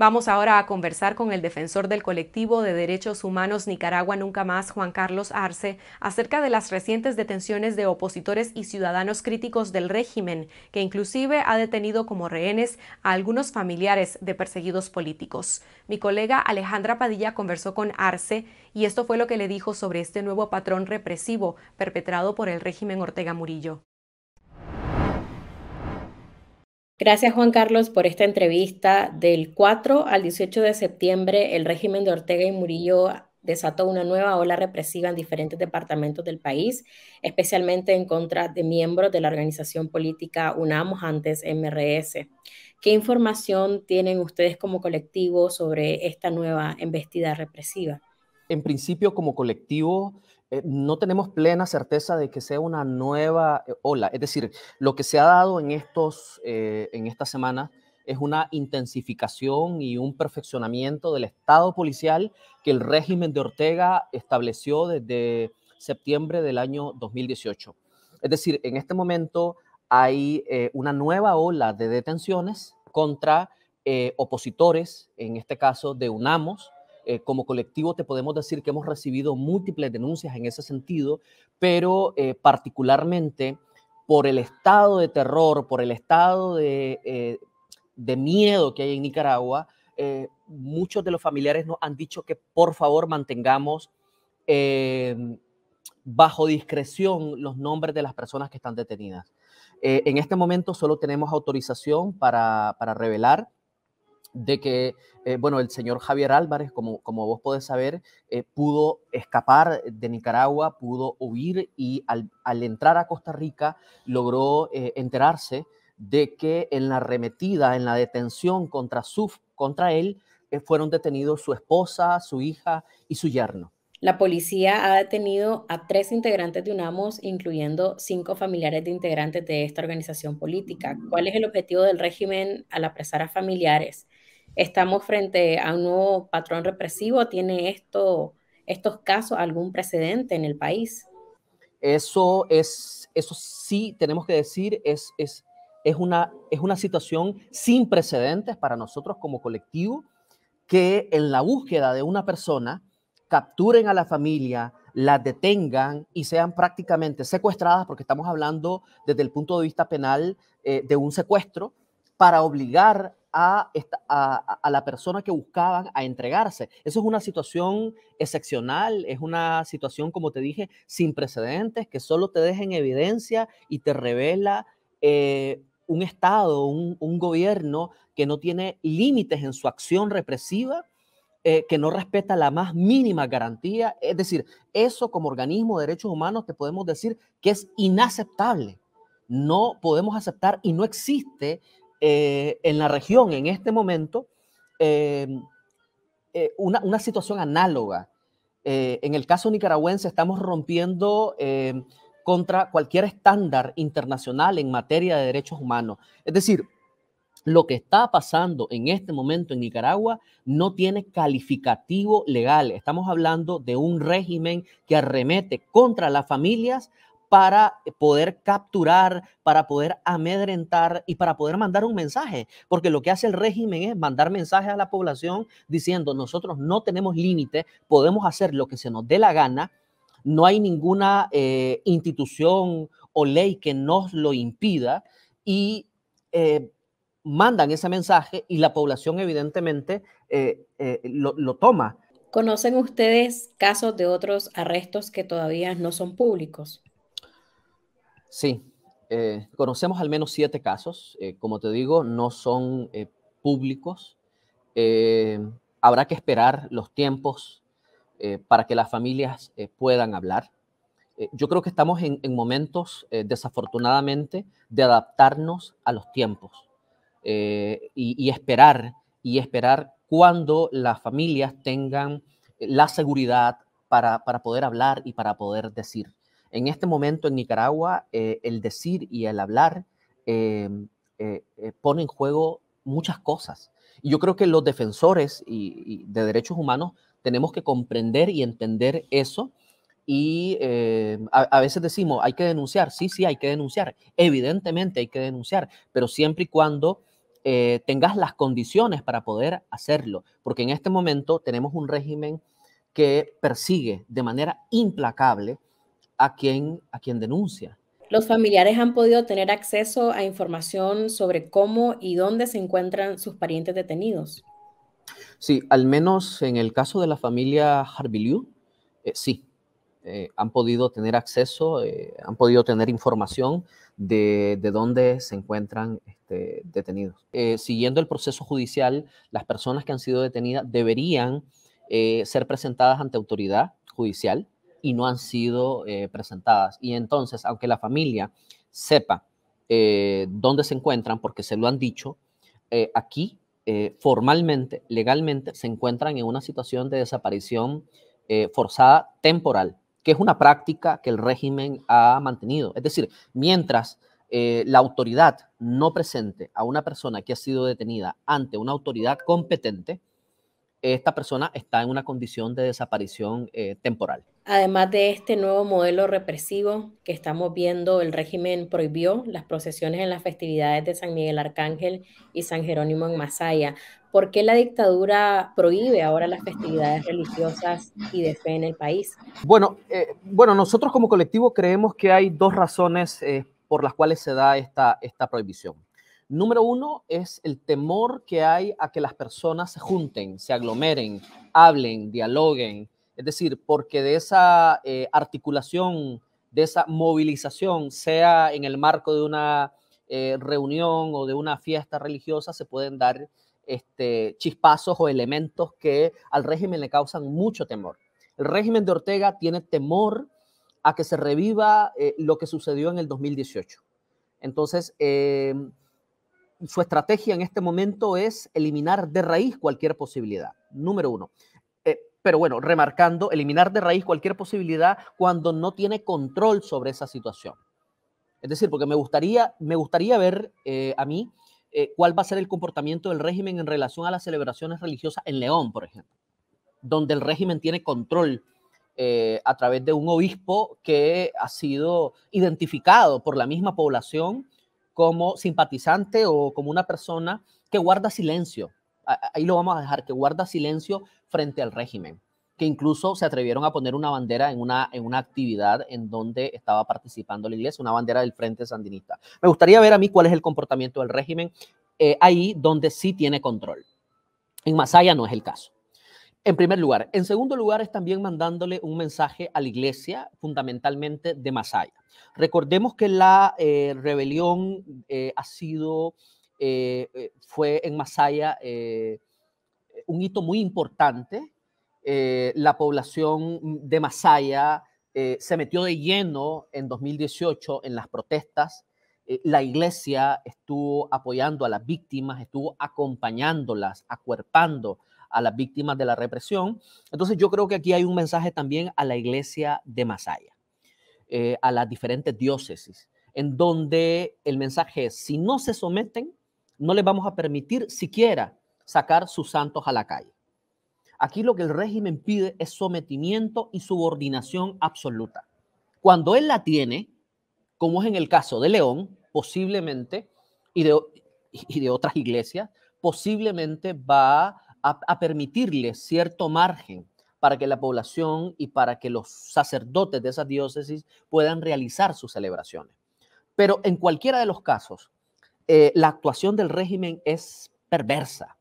Vamos ahora a conversar con el defensor del colectivo de derechos humanos Nicaragua Nunca Más, Juan Carlos Arce, acerca de las recientes detenciones de opositores y ciudadanos críticos del régimen, que inclusive ha detenido como rehenes a algunos familiares de perseguidos políticos. Mi colega Alejandra Padilla conversó con Arce y esto fue lo que le dijo sobre este nuevo patrón represivo perpetrado por el régimen Ortega Murillo. Gracias, Juan Carlos, por esta entrevista. Del 4 al 18 de septiembre, el régimen de Ortega y Murillo desató una nueva ola represiva en diferentes departamentos del país, especialmente en contra de miembros de la organización política Unamos antes MRS. ¿Qué información tienen ustedes como colectivo sobre esta nueva embestida represiva? En principio, como colectivo, eh, no tenemos plena certeza de que sea una nueva eh, ola. Es decir, lo que se ha dado en, estos, eh, en esta semana es una intensificación y un perfeccionamiento del Estado policial que el régimen de Ortega estableció desde septiembre del año 2018. Es decir, en este momento hay una nueva ola de detenciones contra opositores, en este caso de UNAMOS, eh, como colectivo te podemos decir que hemos recibido múltiples denuncias en ese sentido, pero eh, particularmente por el estado de terror, por el estado de, eh, miedo que hay en Nicaragua, muchos de los familiares nos han dicho que por favor mantengamos bajo discreción los nombres de las personas que están detenidas. en este momento solo tenemos autorización para revelar de que, eh, bueno, el señor Javier Álvarez, como, como vos podés saber, eh, pudo escapar de Nicaragua, pudo huir y al, entrar a Costa Rica logró eh, enterarse de que en la arremetida, en la detención contra, su, contra él, fueron detenidos su esposa, su hija y su yerno. La policía ha detenido a tres integrantes de UNAMOS, incluyendo cinco familiares de integrantes de esta organización política. ¿Cuál es el objetivo del régimen al apresar a familiares? estamos frente a un nuevo patrón represivo. ¿Tiene esto, estos casos algún precedente en el país? Eso es, eso sí tenemos que decir, es, es, es, una, es una situación sin precedentes para nosotros como colectivo, que en la búsqueda de una persona capturen a la familia, la detengan y sean prácticamente secuestradas, porque estamos hablando desde el punto de vista penal eh, de un secuestro, para obligar a, a, la persona que buscaban a entregarse. Eso es una situación excepcional, es una situación, como te dije, sin precedentes, que solo te deja en evidencia y te revela eh, un Estado, un, gobierno que no tiene límites en su acción represiva. Eh, que no respeta la más mínima garantía. Es decir, eso como organismo de derechos humanos te podemos decir que es inaceptable. No podemos aceptar y no existe eh, en la región en este momento em, eh, una, una, situación análoga. Eh, en el caso nicaragüense estamos rompiendo em, contra cualquier estándar internacional en materia de derechos humanos. Es decir, lo que está pasando en este momento en Nicaragua no tiene calificativo legal. Estamos hablando de un régimen que arremete contra las familias, para poder capturar, para poder amedrentar y para poder mandar un mensaje. Porque lo que hace el régimen es mandar mensajes a la población diciendo, nosotros no tenemos límite, podemos hacer lo que se nos dé la gana, no hay ninguna eh, institución o ley que nos lo impida y eh, mandan ese mensaje y la población evidentemente eh, lo, lo toma. ¿Conocen ustedes casos de otros arrestos que todavía no son públicos? Sí, eh, conocemos al menos siete casos. Eh, como te digo, no son eh, públicos. habrá que esperar los tiempos para que las familias puedan hablar. yo creo que estamos en, momentos, desafortunadamente, de adaptarnos a los tiempos y, esperar, y esperar cuando las familias tengan la seguridad para poder hablar y para poder decir. En este momento en Nicaragua, eh, el decir y el hablar eh, eh, eh, pone en juego muchas cosas. Y yo creo que los defensores y, de derechos humanos tenemos que comprender y entender eso. Y a, veces decimos, hay que denunciar, sí, sí, hay que denunciar, evidentemente hay que denunciar, pero siempre y cuando tengas las condiciones para poder hacerlo, porque en este momento tenemos un régimen que persigue de manera implacable a quien, a denuncia. Los familiares han podido tener acceso a información sobre cómo y dónde se encuentran sus parientes detenidos. Sí, al menos en el caso de la familia Harbiliu, eh, sí, eh, han podido tener acceso, eh, han podido tener información de, dónde se encuentran este, detenidos. siguiendo el proceso judicial, las personas que han sido detenidas deberían ser presentadas ante autoridad judicial y no han sido eh, presentadas. Y entonces, aunque la familia sepa eh, dónde se encuentran, porque se lo han dicho, eh, aquí formalmente, legalmente, se encuentran en una situación de desaparición forzada temporal, que es una práctica que el régimen ha mantenido. Es decir, mientras la autoridad no presente a una persona que ha sido detenida ante una autoridad competente, esta persona está en una condición de desaparición temporal. Además de este nuevo modelo represivo que estamos viendo, el régimen prohibió las procesiones en las festividades de San Miguel Arcángel y San Jerónimo en Masaya. ¿Por qué la dictadura prohíbe ahora las festividades religiosas y de fe en el país? Bueno, eh, bueno nosotros como colectivo creemos que hay dos razones eh, por las cuales se da esta, esta prohibición. Número uno es el temor que hay a que las personas se junten, se aglomeren, hablen, dialoguen, es decir, porque de esa eh, articulación, de esa movilización, sea en el marco de una eh, reunión o de una fiesta religiosa, se pueden dar este, chispazos o elementos que al régimen le causan mucho temor. El régimen de Ortega tiene temor a que se reviva eh, lo que sucedió en el 2018. Entonces, su estrategia en este momento es eliminar de raíz cualquier posibilidad, número uno pero bueno, remarcando, eliminar de raíz cualquier posibilidad cuando no tiene control sobre esa situación. Es decir, porque me gustaría, me gustaría ver eh, a mí eh, cuál va a ser el comportamiento del régimen en relación a las celebraciones religiosas en León, por ejemplo, donde el régimen tiene control eh, a través de un obispo que ha sido identificado por la misma población como simpatizante o como una persona que guarda silencio ahí lo vamos a dejar, que guarda silencio frente al régimen, que incluso se atrevieron a poner una bandera en una, en una actividad en donde estaba participando la iglesia, una bandera del Frente Sandinista. Me gustaría ver a mí cuál es el comportamiento del régimen eh, ahí donde sí tiene control. En Masaya no es el caso. En primer lugar. En segundo lugar, es también mandándole un mensaje a la iglesia, fundamentalmente de Masaya. Recordemos que la eh, rebelión eh, ha sido eh, eh, fue en Masaya eh, un hito muy importante. la población de Masaya se metió de lleno en 2018 en las protestas. la iglesia estuvo apoyando a las víctimas, estuvo acompañándolas, acuerpando a las víctimas de la represión. Entonces yo creo que aquí hay un mensaje también a la iglesia de Masaya, a las diferentes diócesis, en donde el mensaje es, si no se someten, no le vamos a permitir siquiera sacar sus santos a la calle. Aquí lo que el régimen pide es sometimiento y subordinación absoluta. Cuando él la tiene, como es en el caso de León, posiblemente, y de, y de otras iglesias, posiblemente va a, a permitirle cierto margen para que la población y para que los sacerdotes de esas diócesis puedan realizar sus celebraciones. Pero en cualquiera de los casos, eh, la actuación del régimen es perversa.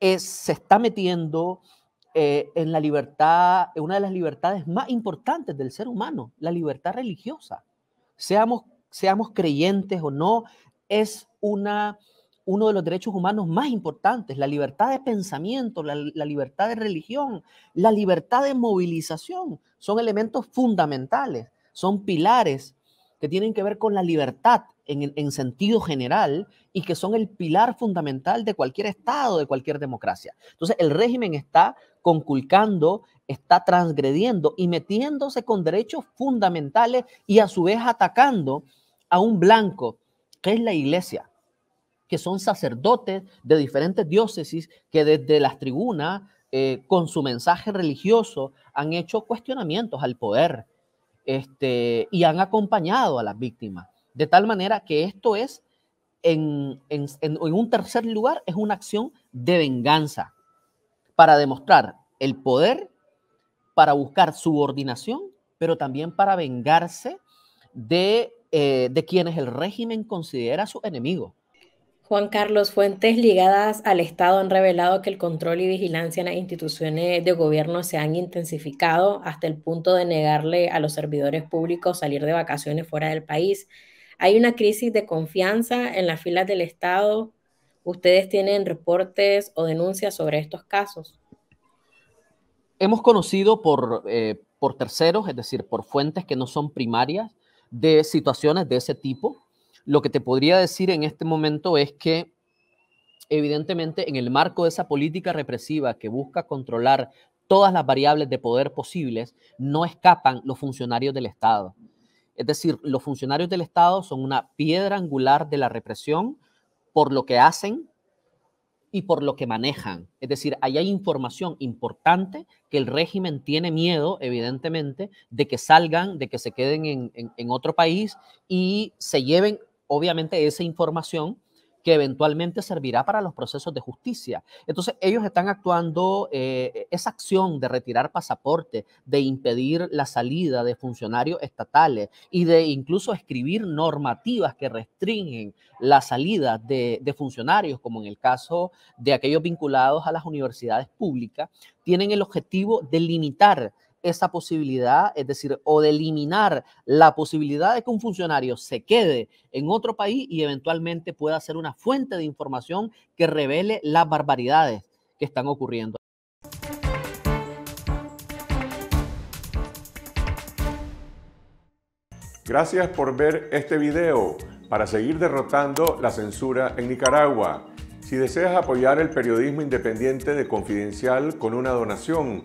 se está metiendo eh, en la libertad, en una de las libertades más importantes del ser humano, la libertad religiosa. Seamos, seamos creyentes o no, es una, uno de los derechos humanos más importantes, la libertad de pensamiento, la, libertad de religión, la libertad de movilización, son elementos fundamentales, son pilares que tienen que ver con la libertad en, sentido general y que son el pilar fundamental de cualquier Estado, de cualquier democracia. Entonces, el régimen está conculcando, está transgrediendo y metiéndose con derechos fundamentales y a su vez atacando a un blanco, que es la iglesia que son sacerdotes de diferentes diócesis que desde las tribunas, eh, con su mensaje religioso, han hecho cuestionamientos al poder este, y han acompañado a las víctimas. De tal manera que esto es, en, en, un tercer lugar, es una acción de venganza para demostrar el poder, para buscar subordinación, pero también para vengarse de, eh, de quienes el régimen considera sus enemigos. Juan Carlos, fuentes ligadas al Estado han revelado que el control y vigilancia en las instituciones de gobierno se han intensificado hasta el punto de negarle a los servidores públicos salir de vacaciones fuera del país. Hay una crisis de confianza en las filas del Estado. ¿Ustedes tienen reportes o denuncias sobre estos casos? Hemos conocido eh, por, terceros, es decir, por fuentes que no son primarias, de situaciones de ese tipo. Lo que te podría decir en este momento es que evidentemente en el marco de esa política represiva que busca controlar todas las variables de poder posibles, no escapan los funcionarios del Estado. Es decir, los funcionarios del Estado son una piedra angular de la represión por lo que hacen y por lo que manejan. Es decir, ahí hay información importante que el régimen tiene miedo, evidentemente, de que salgan, de que se queden en, en otro país y se lleven, obviamente, esa información que eventualmente servirá para los procesos de justicia. Entonces, ellos están actuando, eh, esa acción de retirar pasaporte, de impedir la salida de funcionarios estatales y de incluso escribir normativas que restringen la salida de funcionarios, como en el caso de aquellos vinculados a las universidades públicas, tienen el objetivo de limitar esa posibilidad, es decir, o de eliminar la posibilidad de que un funcionario se quede en otro país y eventualmente pueda ser una fuente de información que revele las barbaridades que están ocurriendo. Gracias por ver este video para seguir derrotando la censura en Nicaragua. Si deseas apoyar el periodismo independiente de Confidencial con una donación,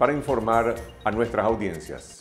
para informar a nuestras audiencias.